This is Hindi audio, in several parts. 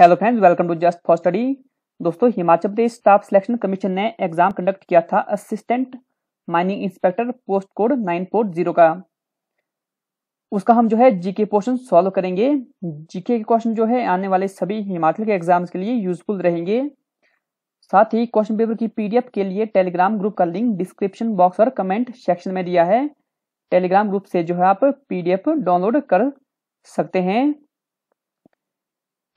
Hello friends welcome to just for study दोस्तों Himachal Pradesh staff selection commission ने एग्जाम कंडक्ट किया था assistant mining inspector post code 940 का उसका हम जो है जीके पोर्शन सॉल्व करेंगे जीके के क्वेश्चन जो है आने वाले सभी हिमाचल के एग्जाम्स के लिए यूजफुल रहेंगे साथ ही क्वेश्चन पेपर की पीडीएफ के लिए टेलीग्राम ग्रुप का लिंक डिस्क्रिप्शन बॉक्स और कमेंट सेक्शन में दिया है टेलीग्राम ग्रुप से जो है आप पीडीएफ डाउनलोड कर सकते हैं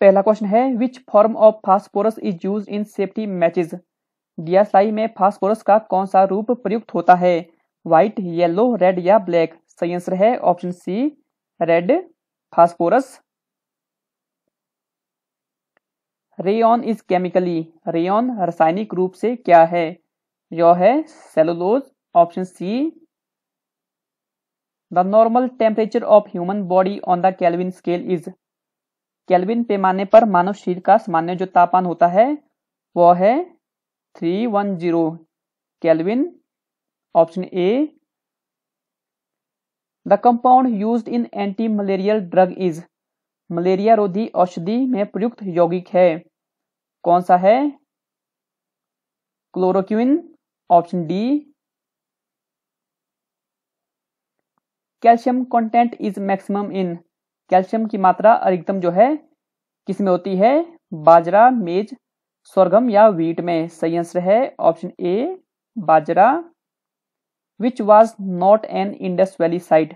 पहला क्वेश्चन है which form of phosphorus is use in safety matches डीएसआई में फास्फोरस का कौन सा रूप प्रयुक्त होता है व्हाइट येलो रेड या ब्लैक सही आंसर है option C red phosphorus on is chemically on रासायनिक रूप से क्या है यह है cellulose option C the normal temperature of human body on the Kelvin scale is Kelvin पैमाने पर मानव शरीर का सामान्य जो तापमान होता है वह है three one zero Kelvin option A the compound use in anti malarial drug is malaria रोधी औषधि में प्रयुक्त यौगिक है कौन सा है chloroquine option D calcium content is maximum in calcium की मात्रा अधिकतम जो है किस में होती है बाजरा मेज स्वर्गम या वीट में सही आंसर है ऑप्शन ए बाजरा which was not an Indus valley site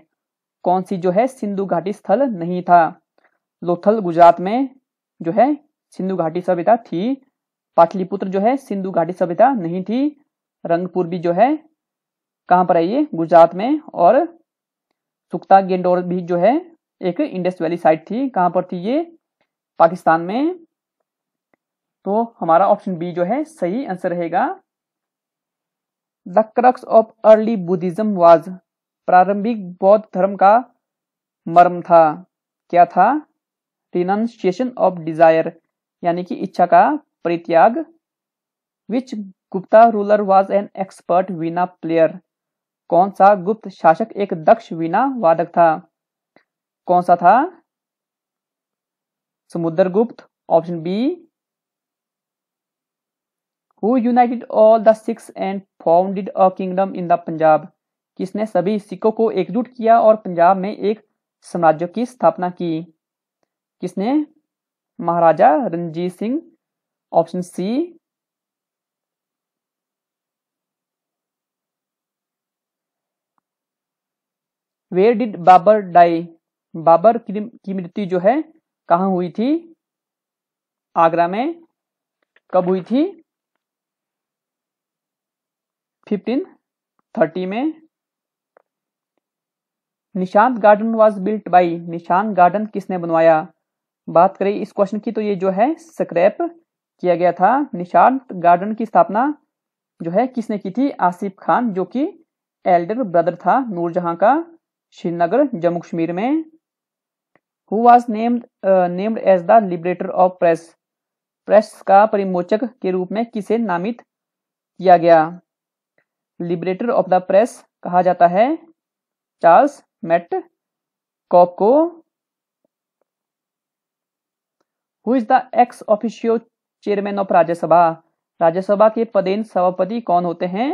कौन सी जो है सिंधु घाटी स्थल नहीं था लोथल गुजरात में जो है सिंधु घाटी सभ्यता थी पाटलिपुत्र जो है सिंधु घाटी सभ्यता नहीं थी रंगपुर भी जो है कहाँ पर है ये गुजरात में और सुक्ता गेंडोर भी जो है एक इंडस वैली साइट थी कहां पर थी ये पाकिस्तान में तो हमारा ऑप्शन बी जो है सही आंसर रहेगा the crux of early Buddhism was प्रारंभिक बौद्ध धर्म का मर्म था क्या था रिनाउंसिएशन ऑफ डिजायर यानी कि इच्छा का परित्याग which Gupta ruler was an expert veena player कौन सा गुप्त शासक एक दक्ष वीना वादक था कौन सा था Samudragupta option B who united all the Sikhs and founded a kingdom in the Punjab किसने सभी सिखों को एकजुट किया और पंजाब में एक साम्राज्य की स्थापना की किसने Maharaja Ranjit Singh option C where did Babur die Babur की मृत्यु जो है कहाँ हुई थी आगरा में कब हुई थी 1530 में Nishant garden was built by Nishant garden किसने बनवाया बात करें इस क्वेश्चन की तो ये जो है स्क्रैप किया गया था निशांत गार्डन की स्थापना जो है किसने की थी आसिफ खान जो कि एल्डर ब्रदर था नूरजहां का श्रीनगर जम्मू कश्मीर में who was named named as the liberator of press press का परिमोचक के रूप में किसे नामित किया गया लिबरेटर ऑफ द प्रेस कहा जाता है चार्ल्स मेट कॉप को who is the ex officio chairman of Rajya Sabha Rajya Sabha के पदेन सभापति कौन होते हैं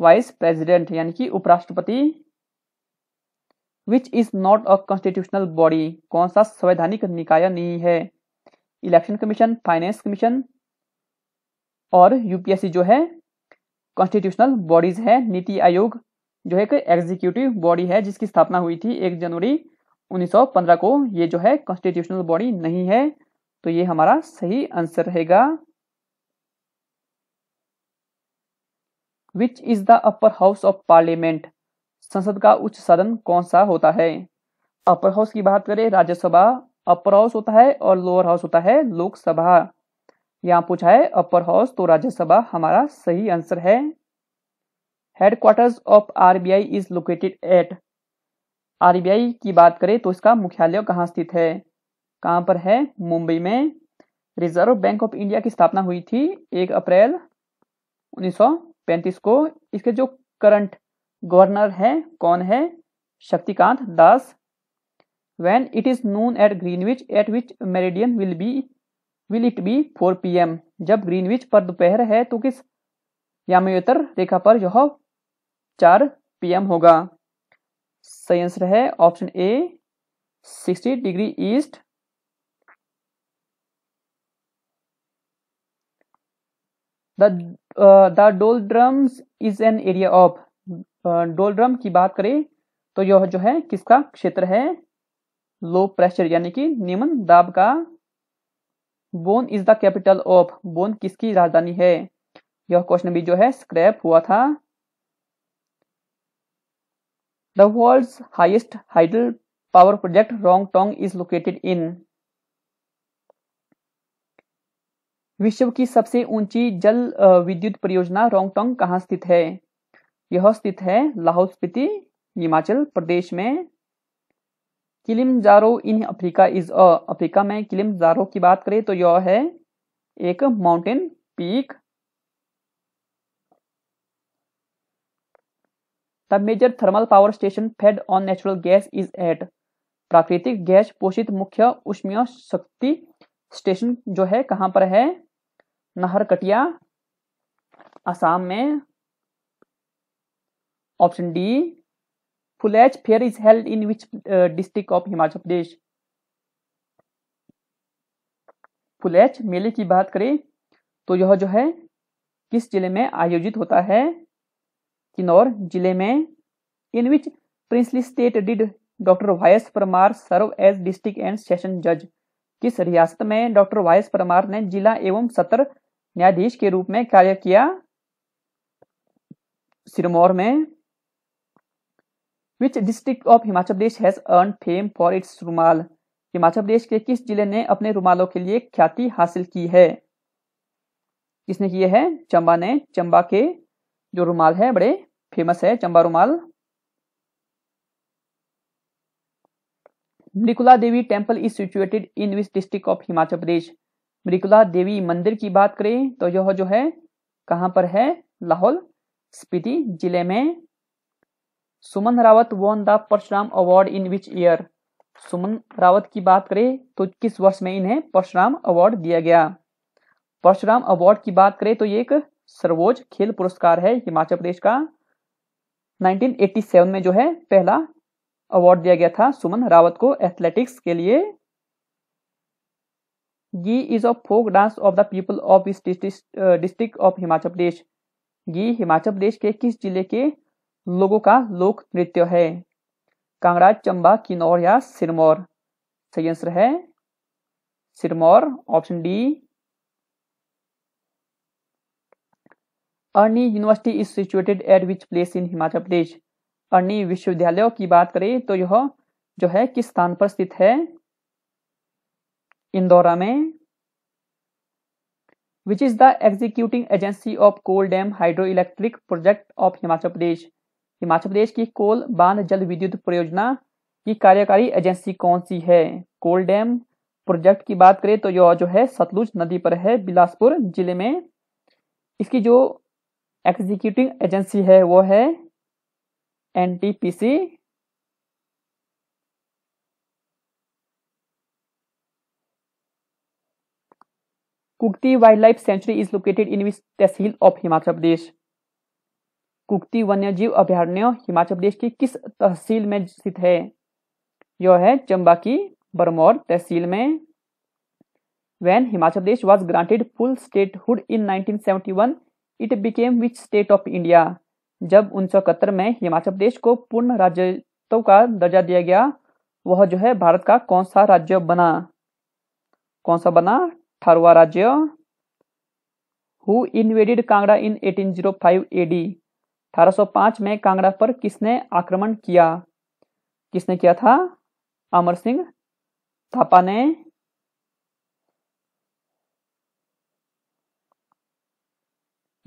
वाइस प्रेसिडेंट यानी कि उपराष्ट्रपति which is not a constitutional body कौन सा संवैधानिक निकाय नहीं है इलेक्शन कमीशन फाइनेंस कमीशन और यूपीएससी जो है कॉन्स्टिट्यूशनल बॉडीज है नीति आयोग जो है एग्जीक्यूटिव बॉडी है जिसकी स्थापना हुई थी एक जनवरी 1915 को ये जो है कॉन्स्टिट्यूशनल बॉडी नहीं है तो ये हमारा सही आंसर रहेगा which is the upper house of parliament संसद का उच्च सदन कौन सा होता है अपर हाउस की बात करें राज्यसभा अपर हाउस होता है और लोअर हाउस होता है लोकसभा यहाँ पूछा है अपर हाउस तो राज्यसभा हमारा सही आंसर है headquarters of RBI is located at RBI की बात करें तो इसका मुख्यालय कहाँ स्थित है कहाँ पर है मुंबई में रिजर्व बैंक ऑफ इंडिया की स्थापना हुई थी एक अप्रैल 1935 को इसके जो करंट गवर्नर है कौन है Shaktikanta Das when it is noon at Greenwich at which meridian be will it be four 4 M जब ग्रीनविच पर दोपहर है तो किस यामयोत्तर रेखा पर यह 4 एम होगा सही आंसर है option A 60 degree east the the doldrums is an area of doldrum की बात करें तो यह जो है किसका क्षेत्र है लो प्रेशर यानी कि निम्न दाब का Bonn is the capital of Bonn किसकी राजधानी है यह क्वेश्चन भी जो है स्क्रैप हुआ था the world highest hydel power project Rong Tong is located in विश्व की सबसे ऊंची जल विद्युत परियोजना रोंगटोंग कहाँ स्थित है यह स्थित है लाहौल स्पीति हिमाचल प्रदेश में Kilimanjaro in Africa is Africa में किलिम जारो की बात करें तो यह है एक mountain peak the major thermal power station fed on natural gas is at प्राकृतिक गैस पोषित मुख्य उष्मीय शक्ति स्टेशन जो है कहां पर है नहरकटिया आसाम में Option D. Fulaj fair is held in which district of Himachal Pradesh Pradesh? Phulaich मेले की बात करें तो यह जो है किस जिले में आयोजित होता है किन्नौर जिले में in which princely state did doctor Y S Parmar serve as district and session जज किस रियासत में डॉक्टर वायस परमार ने जिला एवं सत्र न्यायाधीश के रूप में कार्य किया सिरमौर में which district of Himachal Pradesh has earn fame for its rumal Himachal प्रदेश के किस जिले ने अपने रुमालों के लिए ख्याति हासिल की है किसने किए है चंबा ने चंबा के जो रुमाल है बड़े फेमस है चंबा रुमाल Mrikula Devi temple is situated in which district of Himachal Pradesh Mrikula Devi मंदिर की बात करें तो यह जो है कहां पर है लाहौल स्पीति जिले में Suman Rawat won the Parshuram award in which year Suman Rawat की बात करें तो किस वर्ष में इन्हें परशुराम अवार्ड दिया गया परशुराम अवार्ड की बात करें तो ये एक सर्वोच्च खेल पुरस्कार है हिमाचल प्रदेश का 1987 में जो है पहला अवार्ड दिया गया था सुमन रावत को एथलेटिक्स के लिए Gee is a folk dance of the people of is district of Himachal Pradesh Gee Himachal प्रदेश के किस जिले के लोगों का लोक नृत्य है कांगड़ा चंबा किन्नौर या सिरमौर सही आंसर है Sirmaur option D Arni university is situated at which place in Himachal Pradesh Arni विश्वविद्यालय की बात करें तो यह जो है किस स्थान पर स्थित है इंदौरा में which is the executing agency of Kol dam hydro electric project of Himachal Pradesh Himachal Pradesh की कोल बांध जल विद्युत परियोजना की कार्यकारी एजेंसी कौन सी है कोल डैम प्रोजेक्ट की बात करें तो यह जो है सतलुज नदी पर है बिलासपुर जिले में इसकी जो एग्जीक्यूटिव एजेंसी है वो है NTPC Kugti wildlife sanctuary is located in which tehsil of Himachal Pradesh Kugti जीव अभ्यारण्य हिमाचल प्रदेश की किस तहसील में स्थित है यह है चंबा की बरमौर तहसील में when Himachal Pradesh was granted in nineteen seventy 1971, it became which state of India जब उन्नीस में हिमाचल प्रदेश को पूर्ण राज्यत्व का दर्जा दिया गया वह जो है भारत का कौन सा राज्य बना कौन सा बना अठारवा राज्य who invaded Kangra in 1805 AD 1805 में कांगड़ा पर किसने आक्रमण किया किसने किया था अमर सिंह थापा ने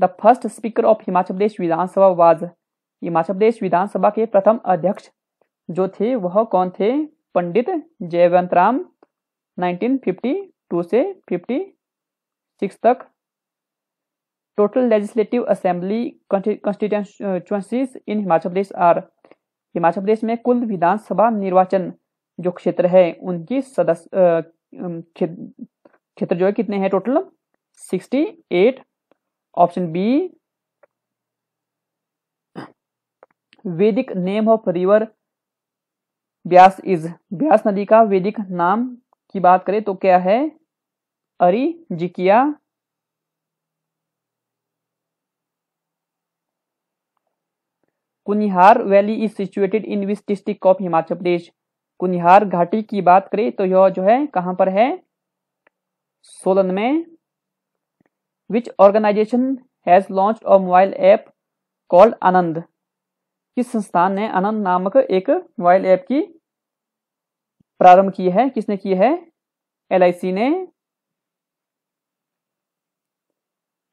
the first speaker of Himachal Pradesh Vidhan Sabha was Himachal Pradesh Vidhan Sabha के प्रथम अध्यक्ष जो थे वह कौन थे पंडित जयवंत राम 1952 से 56 तक Total legislative assembly uh, constituencies in Himachal Pradesh are Himachal प्रदेश में कुल विधानसभा निर्वाचन जो क्षेत्र है उनकी सदस्य क्षेत्र जो है कितने हैं total 68 option B Vedic name of river Beas is Beas नदी का वैदिक नाम की बात करें तो क्या है Arjikiya Kunihar valley is situated in which district of Himachal Pradesh Kunihar घाटी की बात करें तो यह जो है कहां पर है सोलन में which organisation has launch a mobile app called Anand किस संस्थान ने आनंद नामक एक मोबाइल ऐप की प्रारंभ की है किसने की है एल ने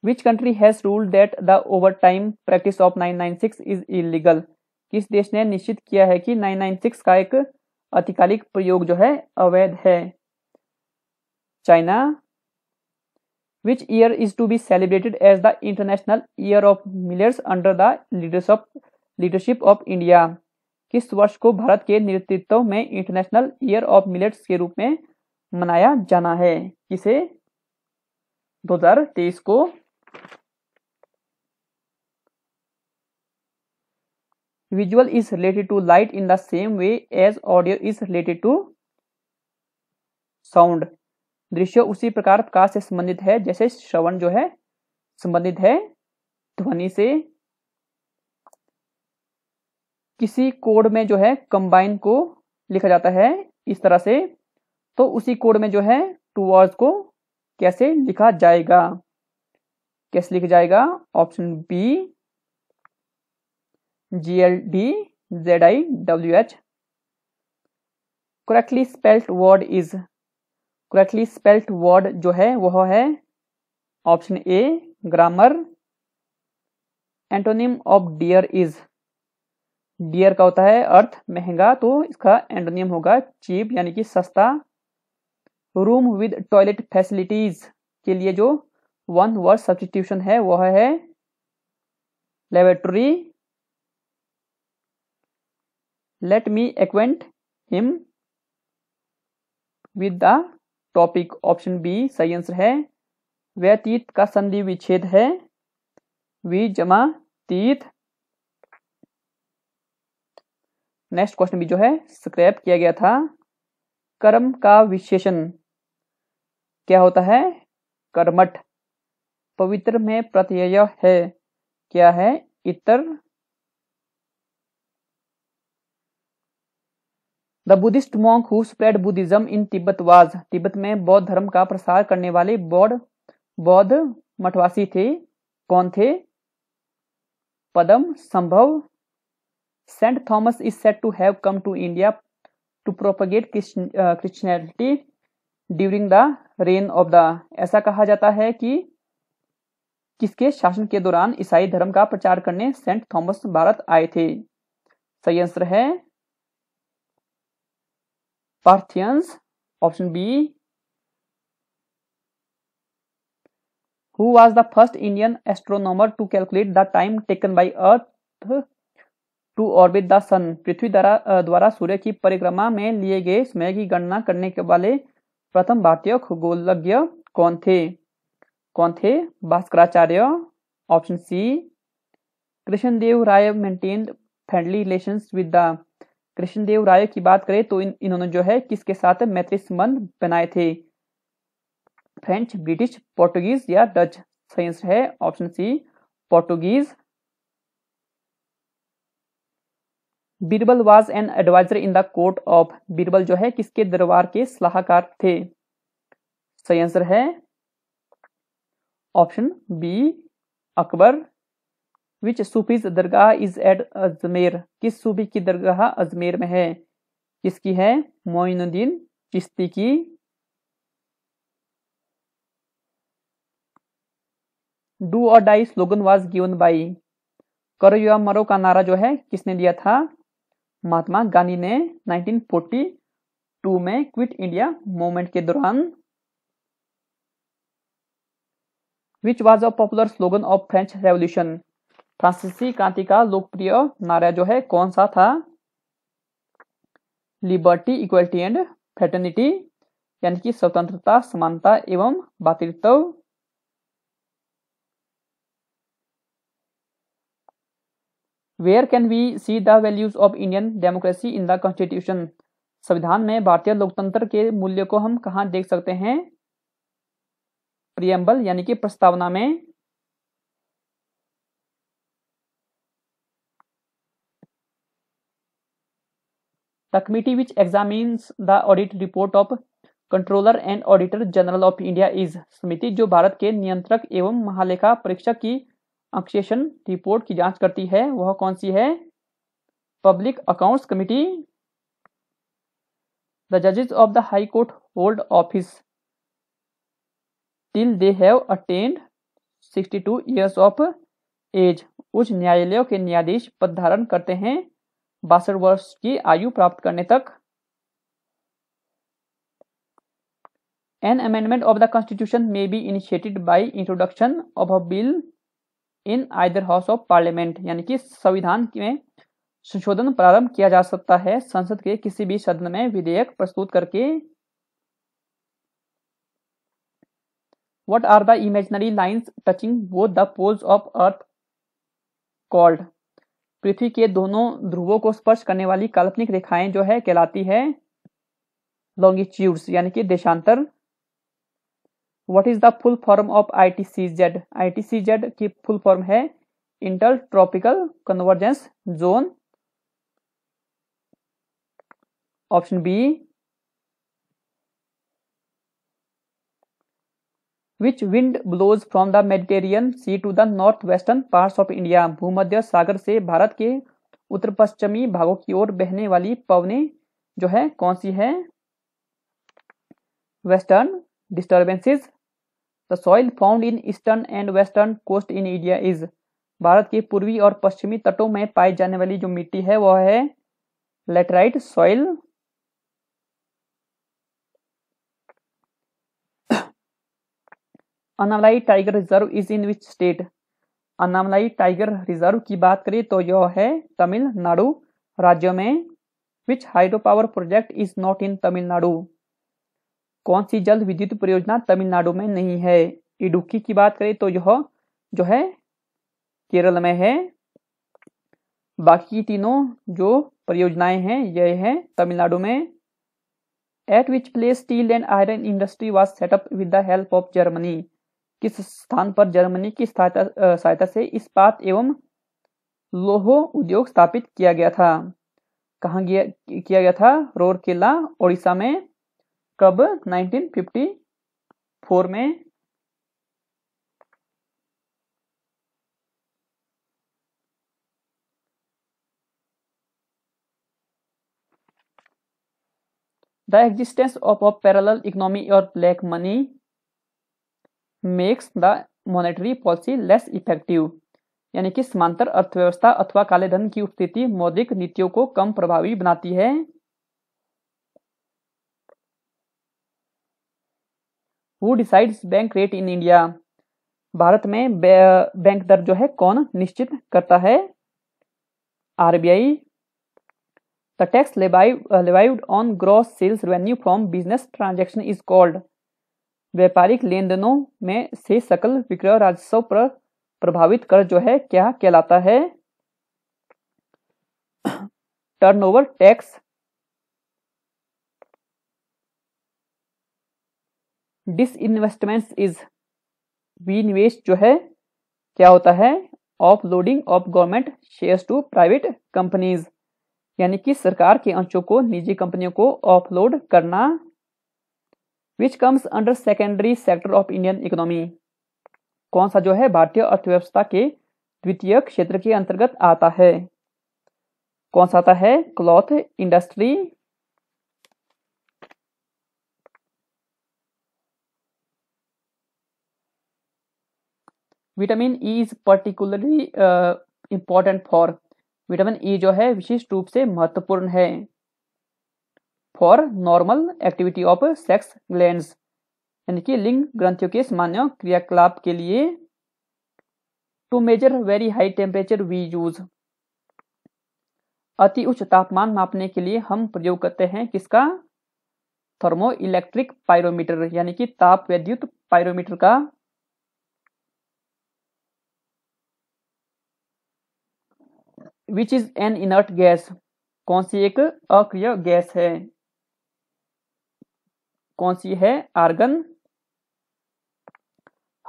which country has rule that the overtime practice of 996 is illegal किस देश ने निश्चित किया है कि 996 का एक अतिकालिक प्रयोग जो है अवैध है China which year is to be celebrated as the international year of millets under the leadership leadership of India किस वर्ष को भारत के नेतृत्व में इंटरनेशनल ईयर ऑफ मिलेट्स के रूप में मनाया जाना है किसे 2023 को visual is related to light in the same way as audio is related to sound दृश्य उसी प्रकार प्रकाश से संबंधित है जैसे श्रवण जो है संबंधित है ध्वनि से किसी कोड में जो है कंबाइन को लिखा जाता है इस तरह से तो उसी कोड में जो है टू वर्ड्स को कैसे लिखा जाएगा कैसे लिखा जाएगा option B G L D Z I W H correctly spelt word is correctly spelt word जो है वह है option A grammar antonym of dear is dear का होता है अर्थ महंगा तो इसका एंटोनियम होगा चीप यानी कि सस्ता रूम विद टॉयलेट फैसिलिटीज के लिए जो वन वर्ड सब्सटीट्यूशन है वह है laboratory let me acquaint him with the topic option B सही आंसर है व्यतीत का संधि विच्छेद है वी जमा तीत नेक्स्ट क्वेश्चन भी जो है स्क्रैप किया गया था कर्म का विशेषण क्या होता है कर्मठ पवित्र में प्रत्यय है क्या है इतर the Buddhist monk who spread Buddhism in Tibet was Tibet में बौद्ध धर्म का प्रसार करने वाले बौद्ध बौद्ध मठवासी थे कौन थे Padmasambhava Saint Thomas is said to have come to India to propagate Christianity during the reign of the ऐसा कहा जाता है कि किसके शासन के दौरान ईसाई धर्म का प्रचार करने सेंट थॉमस भारत आए थे सही आंसर है Parthians option B who was the first Indian astronomer to calculate the time taken by earth to orbit the sun पृथ्वी द्वारा सूर्य की परिक्रमा में लिए गए समय की गणना करने के वाले प्रथम भारतीय खगोलज्ञ कौन थे कौन थे Bhaskaracharya option C Krishnadeva Raya maintain friendly relation with the Krishnadeva Raya की बात करें तो इन इन्होंने जो है किसके साथ मैत्री संबंध बनाए थे फ्रेंच ब्रिटिश पोर्टुगीज या डच साइंस है option C Portuguese Birbal was an advisor in the court of Birbal जो है किसके दरबार के सलाहकार थे सही आंसर है option B Akbar which Sufi's dargah is at Ajmer किस सूफी की दरगाह अजमेर में है किसकी है मोइनुद्दीन चिश्ती की do or die slogan was given by करो या मरो का नारा जो है किसने दिया था महात्मा गांधी ने 1942 में क्विट इंडिया मूवमेंट के दौरान which was a popular slogan of French revolution फ्रांसीसी क्रांति का लोकप्रिय नारा जो है कौन सा था लिबर्टी इक्वलिटी एंड फ्रेटर्निटी यानी कि स्वतंत्रता समानता एवं भातृत्व where can we see the values of Indian democracy in the constitution संविधान में भारतीय लोकतंत्र के मूल्य को हम कहाँ देख सकते हैं प्रियम्बल यानी कि प्रस्तावना में committee which which examines the audit report controller and auditor general of India is समिति जो भारत के नियंत्रक एवं महालेखा परीक्षक की अंकेशन रिपोर्ट की जांच करती है वह कौन सी है पब्लिक अकाउंट्स कमिटी द जजेस of the high court hold office till they have attend 62 years of age उच्च न्यायालयों के न्यायाधीश पद धारण करते हैं बासठ वर्ष की आयु प्राप्त करने तक an amendment of the constitution may be initiated by introduction of a bill in either house of parliament यानी कि संविधान में संशोधन प्रारंभ किया जा सकता है संसद के किसी भी सदन में विधेयक प्रस्तुत करके What are the imaginary lines touching both the poles of Earth called? पृथ्वी के दोनों ध्रुवों को स्पर्श करने वाली काल्पनिक रेखाएं जो है कहलाती है लॉन्गिट्यूड्स यानी कि देशांतर what is the full form of I T C Z I T C Z की फुल फॉर्म है intertropical convergence zone option B which wind blows from the Mediterranean Sea to the northwestern parts of India भूमध्य सागर से भारत के उत्तर पश्चिमी भागों की ओर बहने वाली पवने जो है कौन सी है western disturbances the soil found in eastern and western coast in India is भारत के पूर्वी और पश्चिमी तटों में पाई जाने वाली जो मिट्टी है वह है laterite soil Anamalai tiger reserve is in which state Anamalai tiger reserve की बात करें तो यह है तमिलनाडु राज्य में which hydro power project is not in Tamil Nadu कौन सी जल विद्युत परियोजना तमिलनाडु में नहीं है इडुक्की की बात करें तो यह जो है केरल में है बाकी तीनों जो परियोजनाएं हैं यह है तमिलनाडु में at which place steel and iron industry was set up with the help of Germany किस स्थान पर जर्मनी की सहायता से इस्पात एवं लोह उद्योग स्थापित किया गया था कहा गया किया गया था रोर किला ओडिशा में कब 1954 में the existence of a parallel economy और black money makes the monetary policy less effective यानी कि समांतर अर्थव्यवस्था अथवा कालेधन की उपस्थिति मौद्रिक नीतियों को कम प्रभावी बनाती है who decides bank rate in India भारत में बैंक दर जो है कौन निश्चित करता है RBI the tax levied on gross sales revenue from business transaction is called व्यापारिक लेन देनों में से सकल विक्रय राजस्व पर प्रभावित कर जो है क्या कहलाता है turnover tax disinvestment is विनिवेश जो है क्या होता है off loading of government shares to private companies यानी कि सरकार के अंशों को निजी कंपनियों को ऑफलोड करना which comes under secondary sector of Indian economy कौन सा जो है भारतीय अर्थव्यवस्था के द्वितीय क्षेत्र के अंतर्गत आता है कौन सा आता है cloth industry vitamin E is particularly important for vitamin E जो है विशिष्ट रूप से महत्वपूर्ण है for normal activity of sex gland यानी कि लिंग ग्रंथियों के सामान्य क्रियाकलाप के लिए to measure very high temperature we use अति उच्च तापमान मापने के लिए हम प्रयोग करते हैं किसका थर्मो इलेक्ट्रिक पायरोमीटर यानी कि ताप विद्युत पायरोमीटर का which is an inert gas कौन सी एक अक्रिय गैस है कौन सी है argon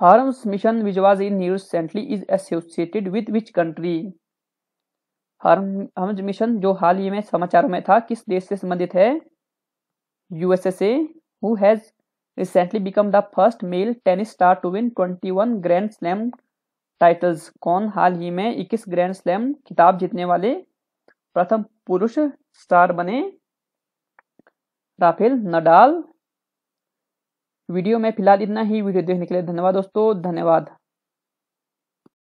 Harms mission which was in news recently is associated with which country Harm mission जो हाल ही में समाचारों में था किस देश से संबंधित है USA who has recently become the first male tennis star to win 21 grand slam titles कौन हाल ही में 21 ग्रैंड स्लैम खिताब जीतने वाले प्रथम पुरुष स्टार बने राफेल नडाल वीडियो में फिलहाल इतना ही वीडियो देखने के लिए धन्यवाद दोस्तों धन्यवाद